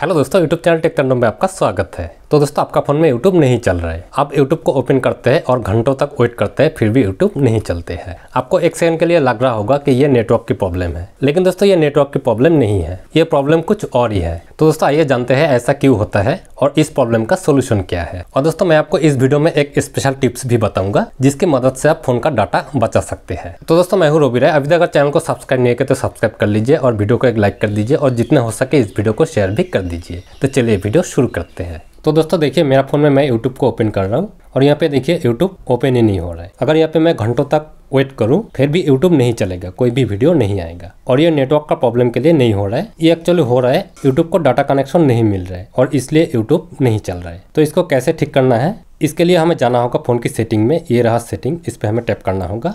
hello दोस्तों YouTube channel tractor तंडम में आपका स्वागत है तो दोस्तों आपका फ़ोन में यूट्यूब नहीं चल रहा है आप यूट्यूब को ओपन करते हैं और घंटों तक वेट करते हैं फिर भी यूट्यूब नहीं चलते हैं आपको एक सेकंड के लिए लग रहा होगा कि ये नेटवर्क की प्रॉब्लम है लेकिन दोस्तों ये नेटवर्क की प्रॉब्लम नहीं है ये प्रॉब्लम कुछ और ही है तो दोस्तों आइए जानते हैं ऐसा क्यों होता है और इस प्रॉब्लम का सोल्यूशन क्या है और दोस्तों मैं आपको इस वीडियो में एक स्पेशल टिप्स भी बताऊंगा जिसकी मदद से आप फोन का डाटा बचा सकते हैं तो दोस्तों मैं हूँ रोबी राय अभी तक अगर चैनल को सब्सक्राइब नहीं किया तो सब्सक्राइब कर लीजिए और वीडियो को एक लाइक कर दीजिए और जितना हो सके इस वीडियो को शेयर भी कर दीजिए तो चलिए वीडियो शुरू करते हैं तो दोस्तों देखिए मेरा फ़ोन में मैं यूट्यूब को ओपन कर रहा हूँ और यहाँ पे देखिए यूट्यूब ओपन ही नहीं हो रहा है अगर यहाँ पे मैं घंटों तक वेट करूँ फिर भी यूट्यूब नहीं चलेगा कोई भी वीडियो नहीं आएगा और ये नेटवर्क का प्रॉब्लम के लिए नहीं हो रहा है ये एक्चुअली हो रहा है यूट्यूब को डाटा कनेक्शन नहीं मिल रहा है और इसलिए यूट्यूब नहीं चल रहा है तो इसको कैसे ठीक करना है इसके लिए हमें जाना होगा फ़ोन की सेटिंग में ये रहा सेटिंग इस पर हमें टैप करना होगा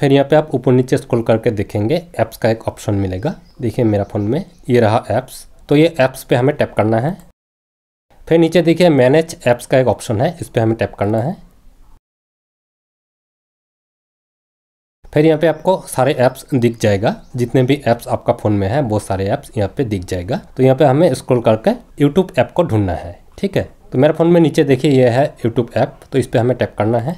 फिर यहाँ पे आप ऊपर नीचे स्क्रॉल करके देखेंगे ऐप्स का एक ऑप्शन मिलेगा देखिए मेरा फ़ोन में ये रहा ऐप्स तो ये ऐप्स पे हमें टैप करना है फिर नीचे देखिए मैनेज ऐप्स का एक ऑप्शन है इस पर हमें टैप करना है फिर यहाँ पे आपको सारे ऐप्स दिख जाएगा जितने भी ऐप्स आपका फ़ोन में है वो सारे ऐप्स यहाँ पे दिख जाएगा तो यहाँ पे हमें स्क्रॉल करके यूट्यूब ऐप को ढूंढना है ठीक है तो मेरे फ़ोन में नीचे देखिए ये है यूट्यूब ऐप तो इस पर हमें टैप करना है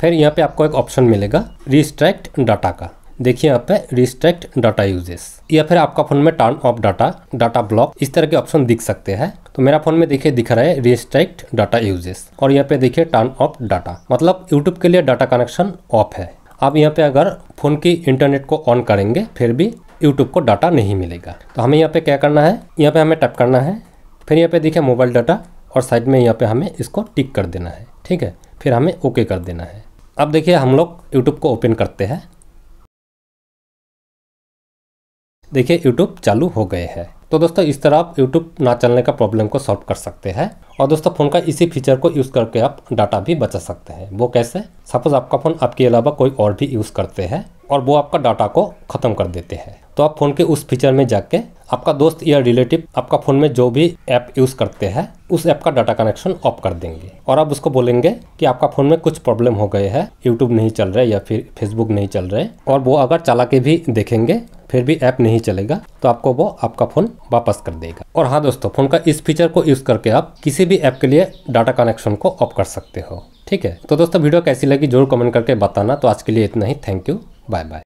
फिर यहाँ पे आपको एक ऑप्शन मिलेगा रिस्ट्रैक्ट डाटा का देखिए यहाँ पे रिस्ट्रैक्ट डाटा यूजेस या फिर आपका फ़ोन में turn off data data block इस तरह के ऑप्शन दिख सकते हैं तो मेरा फोन में देखिए दिख रहा है रिस्ट्रिक्ट डाटा यूजेस और यहाँ पे देखिए टर्न ऑफ डाटा मतलब यूट्यूब के लिए डाटा कनेक्शन ऑफ है आप यहाँ पे अगर फोन की इंटरनेट को ऑन करेंगे फिर भी यूट्यूब को डाटा नहीं मिलेगा तो हमें यहाँ पे क्या करना है यहाँ पे हमें टैप करना है फिर यहाँ पे देखिए मोबाइल डाटा और साइड में यहाँ पे हमें इसको टिक कर देना है ठीक है फिर हमें ओके कर देना है अब देखिए हम लोग यूट्यूब को ओपन करते हैं देखिए यूट्यूब चालू हो गए हैं तो दोस्तों इस तरह आप यूट्यूब ना चलने का प्रॉब्लम को सॉल्व कर सकते हैं और दोस्तों फ़ोन का इसी फीचर को यूज़ करके आप डाटा भी बचा सकते हैं वो कैसे सपोज़ आपका फ़ोन आपके अलावा कोई और भी यूज़ करते हैं और वो आपका डाटा को ख़त्म कर देते हैं तो आप फ़ोन के उस फीचर में जाके आपका दोस्त या रिलेटिव आपका फ़ोन में जो भी ऐप यूज़ करते हैं उस ऐप का डाटा कनेक्शन ऑफ कर देंगे और आप उसको बोलेंगे कि आपका फ़ोन में कुछ प्रॉब्लम हो गए है यूट्यूब नहीं चल रहे या फिर फेसबुक नहीं चल रहे और वो अगर चला के भी देखेंगे फिर भी ऐप नहीं चलेगा तो आपको वो आपका फ़ोन वापस कर देगा और हाँ दोस्तों फ़ोन का इस फीचर को यूज़ करके आप किसी भी ऐप के लिए डाटा कनेक्शन को ऑफ कर सकते हो ठीक है तो दोस्तों वीडियो कैसी लगी जरूर कमेंट करके बताना तो आज के लिए इतना ही थैंक यू बाय बाय